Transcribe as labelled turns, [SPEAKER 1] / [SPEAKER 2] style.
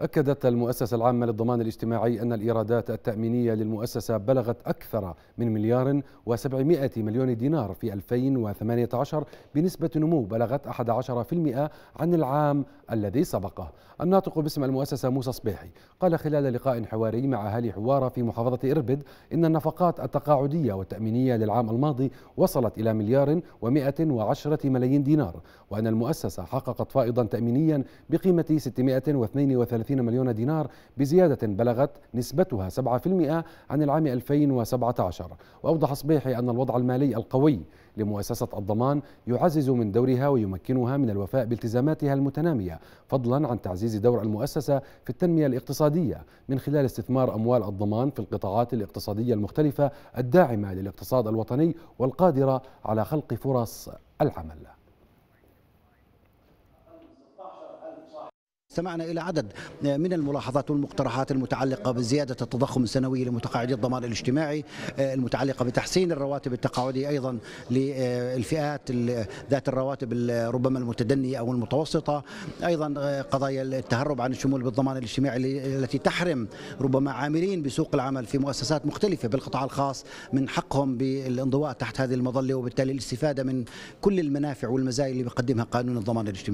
[SPEAKER 1] أكدت المؤسسة العامة للضمان الاجتماعي أن الإيرادات التأمينية للمؤسسة بلغت أكثر من مليار و700 مليون دينار في 2018 بنسبة نمو بلغت 11% عن العام الذي سبقه الناطق باسم المؤسسة موسى صبيحي قال خلال لقاء حواري مع أهالي حوارة في محافظة إربد إن النفقات التقاعدية والتأمينية للعام الماضي وصلت إلى مليار و110 ملايين دينار وأن المؤسسة حققت فائضا تأمينيا بقيمة 632 30 مليون دينار بزيادة بلغت نسبتها 7% عن العام 2017 وأوضح صبيحي أن الوضع المالي القوي لمؤسسة الضمان يعزز من دورها ويمكنها من الوفاء بالتزاماتها المتنامية فضلا عن تعزيز دور المؤسسة في التنمية الاقتصادية من خلال استثمار أموال الضمان في القطاعات الاقتصادية المختلفة الداعمة للاقتصاد الوطني والقادرة على خلق فرص العمل استمعنا إلى عدد
[SPEAKER 2] من الملاحظات والمقترحات المتعلقة بزيادة التضخم السنوي لمتقاعدي الضمان الاجتماعي آه، المتعلقة بتحسين الرواتب التقاعدية أيضا للفئات ذات الرواتب ربما المتدنية أو المتوسطة أيضا آه، قضايا التهرب عن الشمول بالضمان الاجتماعي التي تحرم ربما عاملين بسوق العمل في مؤسسات مختلفة بالقطاع الخاص من حقهم بالانضواء تحت هذه المظلة وبالتالي الاستفادة من كل المنافع والمزايا اللي بيقدمها قانون الضمان الاجتماعي